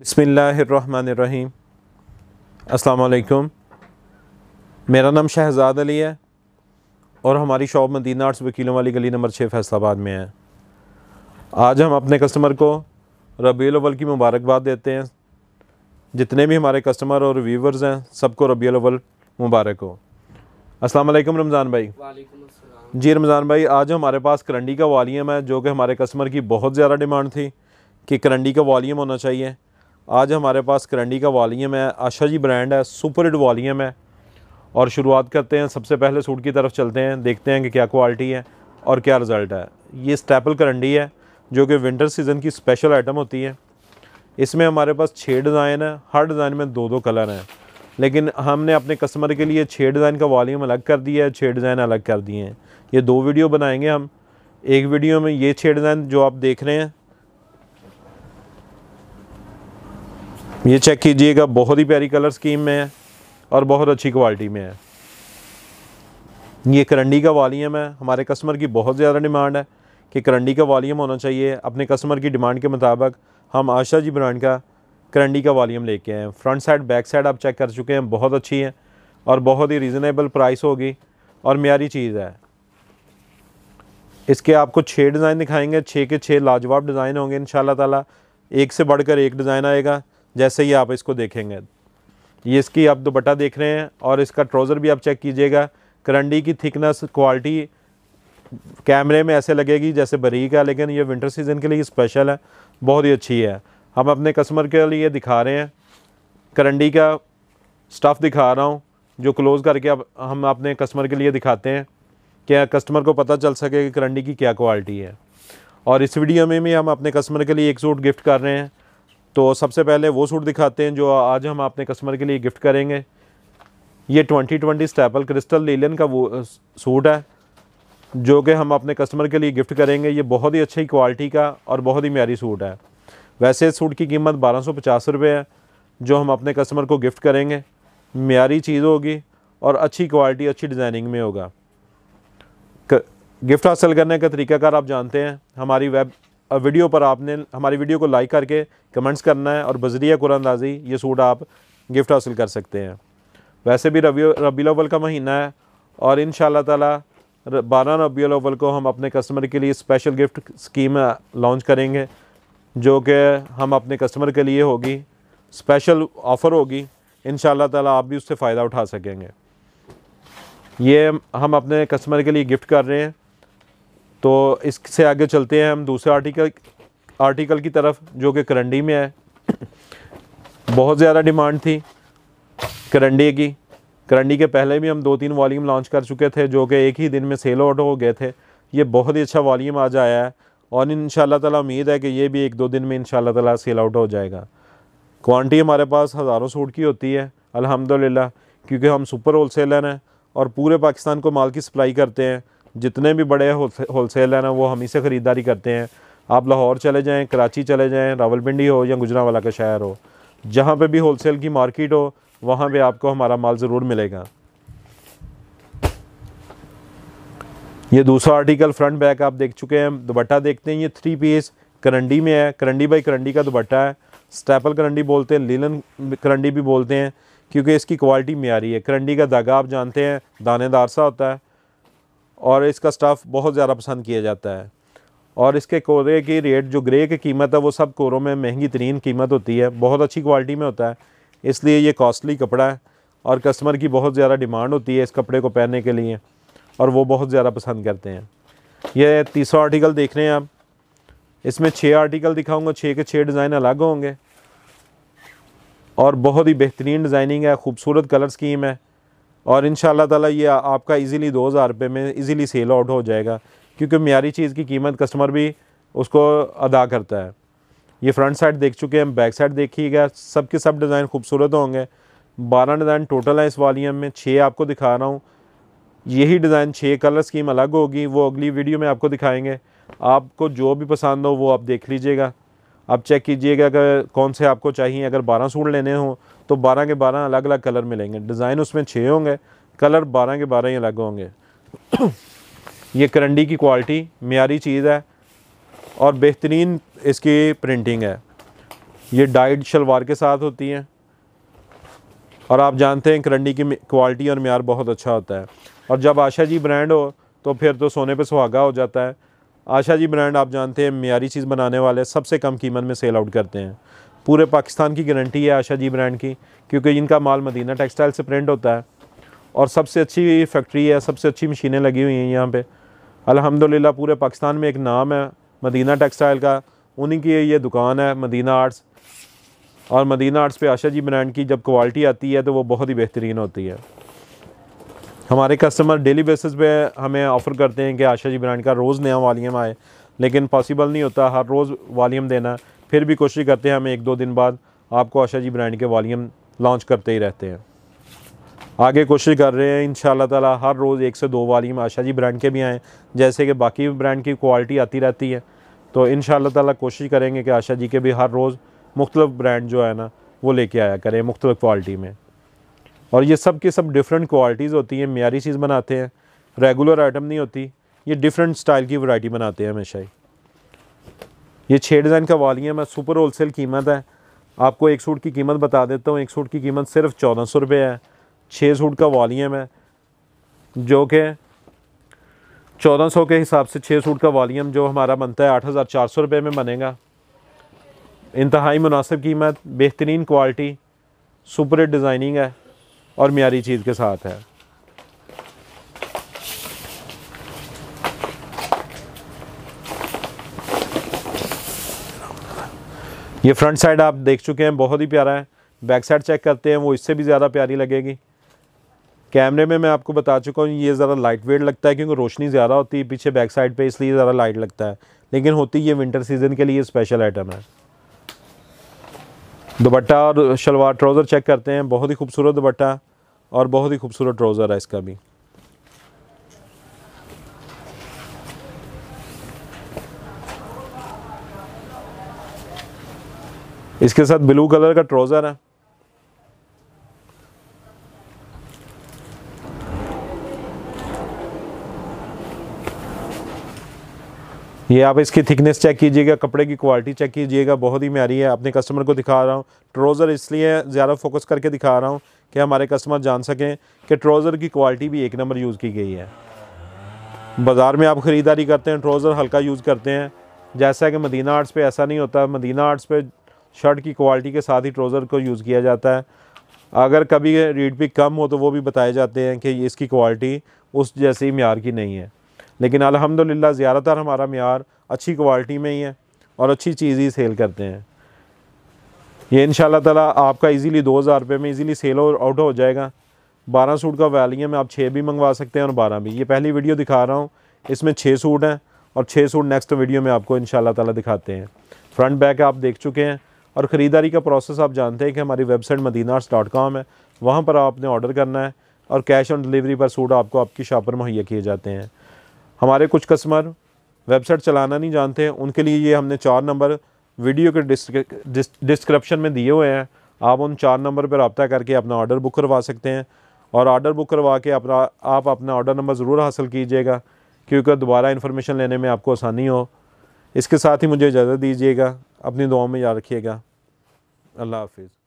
बसमीम् अस्सलाम मेरा नाम शहजाद अली है और हमारी शॉप मदीना आर्ट्स वकीलों वाली गली नंबर छः फैसलाबाद में है आज हम अपने कस्टमर को रबी अवल की मुबारकबाद देते हैं जितने भी हमारे कस्टमर और व्यूवर्स हैं सबको रबी अवल मुबारक हो अस्सलाम रमज़ान भाई जी रमज़ान भाई आज हमारे पास करंडी का वालीम है जो कि हमारे कस्टमर की बहुत ज़्यादा डिमांड थी कि करंडी का वॉलीम होना चाहिए आज हमारे पास करंडी का वॉलीम है आशा जी ब्रांड है सुपर हिट वॉलीम है और शुरुआत करते हैं सबसे पहले सूट की तरफ चलते हैं देखते हैं कि क्या क्वालिटी है और क्या रिज़ल्ट है ये स्टेपल करंडी है जो कि विंटर सीज़न की स्पेशल आइटम होती है इसमें हमारे पास छः डिज़ाइन है हर डिज़ाइन में दो दो कलर हैं लेकिन हमने अपने कस्टमर के लिए छः डिज़ाइन का वॉलीम अलग कर दिया है छः डिज़ाइन अलग कर दिए हैं ये दो वीडियो बनाएंगे हम एक वीडियो में ये छः डिज़ाइन जो आप देख रहे हैं ये चेक कीजिएगा बहुत ही प्यारी कलर स्कीम में है और बहुत अच्छी क्वालिटी में है ये करंडी का वालीम है हमारे कस्टमर की बहुत ज़्यादा डिमांड है कि करंडी का वालीम होना चाहिए अपने कस्टमर की डिमांड के मुताबिक हम आशा जी ब्रांड का करंडी का वालीम लेके आए हैं फ्रंट साइड बैक साइड आप चेक कर चुके हैं बहुत अच्छी है और बहुत ही रिजनेबल प्राइस होगी और म्यारी चीज़ है इसके आपको छः डिज़ाइन दिखाएंगे छः के छः लाजवाब डिज़ाइन होंगे इन ताला एक से बढ़कर एक डिज़ाइन आएगा जैसे ही आप इसको देखेंगे ये इसकी आप दुपट्टा देख रहे हैं और इसका ट्राउज़र भी आप चेक कीजिएगा करंडी की थिकनेस क्वालिटी कैमरे में ऐसे लगेगी जैसे बरीक है लेकिन ये विंटर सीज़न के लिए स्पेशल है बहुत ही अच्छी है हम अपने कस्टमर के लिए दिखा रहे हैं करंडी का स्टफ़ दिखा रहा हूँ जो क्लोज़ करके अब हम अपने कस्टमर के लिए दिखाते हैं कि कस्टमर को पता चल सके कि करंडी की क्या क्वालिटी है और इस वीडियो में भी हम अपने कस्टमर के लिए एक सूट गिफ्ट कर रहे हैं तो सबसे पहले वो सूट दिखाते हैं जो आज हम अपने कस्टमर के लिए गिफ्ट करेंगे ये twenty twenty staple crystal linen का वो सूट है जो कि हम अपने कस्टमर के लिए गिफ्ट करेंगे ये बहुत ही अच्छी क्वालिटी का और बहुत ही म्यारी सूट है वैसे इस सूट की कीमत बारह सौ पचास रुपये है जो हम अपने कस्टमर को गिफ्ट करेंगे म्यारी चीज़ होगी और अच्छी क्वालिटी अच्छी डिज़ाइनिंग में होगा गिफ्ट हासिल करने का तरीकाकार आप जानते हैं हमारी वेब वीडियो पर आपने हमारी वीडियो को लाइक करके कमेंट्स करना है और बजरिया कुरानंदाजी ये सूट आप गिफ्ट हासिल कर सकते हैं वैसे भी रबी रबी अवल का महीना है और इन तला बारह अवल को हम अपने कस्टमर के लिए स्पेशल गिफ्ट स्कीम लॉन्च करेंगे जो कि हम अपने कस्टमर के लिए होगी स्पेशल ऑफ़र होगी इन शाह आप भी उससे फ़ायदा उठा सकेंगे ये हम अपने कस्टमर के लिए गिफ्ट कर रहे हैं तो इससे आगे चलते हैं हम दूसरे आर्टिकल आर्टिकल की तरफ जो कि करंडी में है बहुत ज़्यादा डिमांड थी करंडी की करंडी के पहले भी हम दो तीन वॉलीम लॉन्च कर चुके थे जो कि एक ही दिन में सेल आउट हो गए थे ये बहुत ही अच्छा वॉलीम आज आया है और इन ताला उम्मीद है कि ये भी एक दो दिन में इन ताला सेल आउट हो जाएगा क्वांटिटी हमारे पास हज़ारों सूट की होती है अलहमदिल्ला क्योंकि हम सुपर होल सेलर हैं और पूरे पाकिस्तान को माल की सप्लाई करते हैं जितने भी बड़े होल हैं ना वो हम इसे ख़रीदारी करते हैं आप लाहौर चले जाएँ कराची चले जाएँ रावलपिंडी हो या गुजरावाला का शहर हो जहाँ पे भी होलसेल की मार्केट हो वहाँ पे आपको हमारा माल ज़रूर मिलेगा ये दूसरा आर्टिकल फ्रंट बैक आप देख चुके हैं दुपट्टा देखते हैं ये थ्री पीस करंडी में है करंडी बाई करंडी का दुपट्टा है स्टेपल करंडी बोलते हैं लीलन करंडी भी बोलते हैं क्योंकि इसकी क्वालिटी म्यारी है करंडी का धागा आप जानते हैं दानेदार सा होता है और इसका स्टफ़ बहुत ज़्यादा पसंद किया जाता है और इसके कोरे की रेट जो ग्रे की कीमत है वो सब कोरों में महंगी तरीन कीमत होती है बहुत अच्छी क्वालिटी में होता है इसलिए ये कॉस्टली कपड़ा है और कस्टमर की बहुत ज़्यादा डिमांड होती है इस कपड़े को पहनने के लिए और वो बहुत ज़्यादा पसंद करते हैं ये तीसरा आर्टिकल देख रहे हैं आप इसमें छः आर्टिकल दिखाऊँगा छः के छः डिज़ाइन अलग होंगे और बहुत ही बेहतरीन डिज़ाइनिंग है खूबसूरत कलर स्कीम है और इन ताला ये आपका इजीली दो हज़ार रुपये में इजीली सेल आउट हो जाएगा क्योंकि मीरी चीज़ की कीमत कस्टमर भी उसको अदा करता है ये फ्रंट साइड देख चुके हैं बैक साइड देखिएगा सब के सब डिज़ाइन खूबसूरत होंगे बारह डिज़ाइन टोटल हैं इस वालीम में छः आपको दिखा रहा हूँ यही डिज़ाइन छः कलर स्कीम अलग होगी वो अगली वीडियो में आपको दिखाएँगे आपको जो भी पसंद हो वो आप देख लीजिएगा आप चेक कीजिएगा अगर कौन से आपको चाहिए अगर बारह सूट लेने हों तो बारह के बारह अलग अलग कलर मिलेंगे डिज़ाइन उसमें छः होंगे कलर बारह के बारह ही अलग होंगे ये करंडी की क्वालिटी मीरी चीज़ है और बेहतरीन इसकी प्रिंटिंग है ये डाइड शलवार के साथ होती है और आप जानते हैं करंडी की क्वालिटी और मीर बहुत अच्छा होता है और जब आशा जी ब्रांड हो तो फिर तो सोने पे सुहागा हो जाता है आशा जी ब्रांड आप जानते हैं मीरी चीज़ बनाने वाले सबसे कम कीमत में सेल आउट करते हैं पूरे पाकिस्तान की गारंटी है आशा जी ब्रांड की क्योंकि इनका माल मदीना टेक्सटाइल से प्रिंट होता है और सबसे अच्छी फैक्ट्री है सबसे अच्छी मशीनें लगी हुई हैं यहाँ पे अल्हम्दुलिल्लाह पूरे पाकिस्तान में एक नाम है मदीना टेक्सटाइल का उन्हीं की ये दुकान है मदीना आर्ट्स और मदीना आर्ट्स पे आशा जी ब्रांड की जब क्वालिटी आती है तो वो बहुत ही बेहतरीन होती है हमारे कस्टमर डेली बेसिस पे हमें ऑफ़र करते हैं कि आशा जी ब्रांड का रोज़ नया वालीम आए लेकिन पॉसिबल नहीं होता हर रोज़ वालीम देना फिर भी कोशिश करते हैं हम एक दो दिन बाद आपको आशा जी ब्रांड के वॉलीम लॉन्च करते ही रहते हैं आगे कोशिश कर रहे हैं इन ताला हर रोज़ एक से दो वालीम आशा जी ब्रांड के भी आएँ जैसे कि बाकी ब्रांड की क्वालिटी आती रहती है तो इन ताला कोशिश करेंगे कि आशा जी के भी हर रोज़ मुख्तलिफ ब्रांड जो है ना वो लेके आया करें मुख्तलिफ क्वालिटी में और ये सब की सब डिफरेंट क्वालिटीज़ होती हैं म्यारी चीज़ बनाते हैं रेगुलर आइटम नहीं होती ये डिफरेंट स्टाइल की वैरायटी बनाते हैं हमेशा ही ये छः डिज़ाइन का वॉल्यूम है सुपर होल सेल कीमत है आपको एक सूट की कीमत बता देता हूँ एक सूट की कीमत सिर्फ चौदह सौ रुपये है छः सूट का वॉल्यूम है जो कि चौदह सौ के हिसाब से छः सूट का वालीम जो हमारा बनता है आठ हज़ार चार सौ रुपये में बनेगा इंतहाई मुनासिब कीमत बेहतरीन क्वालिटी सुपर डिज़ाइनिंग है और मीरी चीज़ के साथ है ये फ्रंट साइड आप देख चुके हैं बहुत ही प्यारा है बैक साइड चेक करते हैं वो इससे भी ज़्यादा प्यारी लगेगी कैमरे में मैं आपको बता चुका हूँ ये ज़रा लाइट वेट लगता है क्योंकि रोशनी ज़्यादा होती है पीछे बैक साइड पे इसलिए ज़्यादा लाइट लगता है लेकिन होती ये विंटर सीजन के लिए स्पेशल आइटम है दुपट्टा और शलवार ट्राउज़र चेक करते हैं बहुत ही खूबसूरत दुपट्टा और बहुत ही खूबसूरत ट्राउज़र है इसका भी इसके साथ ब्लू कलर का ट्राउज़र है ये आप इसकी थिकनेस चेक कीजिएगा कपड़े की क्वालिटी चेक कीजिएगा बहुत ही म्यारी है अपने कस्टमर को दिखा रहा हूँ ट्रोज़र इसलिए ज़्यादा फोकस करके दिखा रहा हूँ कि हमारे कस्टमर जान सकें कि ट्रोज़र की क्वालिटी भी एक नंबर यूज़ की गई है बाज़ार में आप ख़रीदारी करते हैं ट्रोज़र हल्का यूज़ करते हैं जैसा कि मदीना आर्ट्स पे ऐसा नहीं होता मदीना आर्ट्स पर शर्ट की क्वालिटी के साथ ही ट्रोज़र को यूज़ किया जाता है अगर कभी रीड भी कम हो तो वो भी बताए जाते हैं कि इसकी क्वालिटी उस जैसे ही मैार की नहीं है लेकिन अलहमदिल्ला ज़्यादातर हमारा मैार अच्छी क्वालिटी में ही है और अच्छी चीज़ ही सेल करते हैं ये इन ताला आपका इजीली दो हज़ार रुपये में इजीली सेल आउट हो जाएगा बारह सूट का वैलियम आप छः भी मंगवा सकते हैं और बारह भी ये पहली वीडियो दिखा रहा हूँ इसमें छः सूट हैं और छः सूट नेक्स्ट वीडियो में आपको इन ताला दिखाते हैं फ्रंट बैक आप देख चुके हैं और ख़रीदारी का प्रोसेस आप जानते हैं कि हमारी वेबसाइट मदीनार्स डॉट कॉम है वहाँ पर आपने ऑर्डर करना है और कैश ऑन डिलीवरी पर सूट आपको आपकी शॉप पर मुहैया किए जाते हैं हमारे कुछ कस्टमर वेबसाइट चलाना नहीं जानते हैं उनके लिए ये हमने चार नंबर वीडियो के डिस्क्रिप्शन में दिए हुए हैं आप उन चार नंबर पर रबता करके अपना ऑर्डर बुक करवा सकते हैं और ऑर्डर बुक करवा के अपना आप अपना ऑर्डर नंबर ज़रूर हासिल कीजिएगा क्योंकि दोबारा इन्फॉर्मेशन लेने में आपको आसानी हो इसके साथ ही मुझे इजाज़त दीजिएगा अपनी दुआओं में याद रखिएगा अल्लाह हाफिज़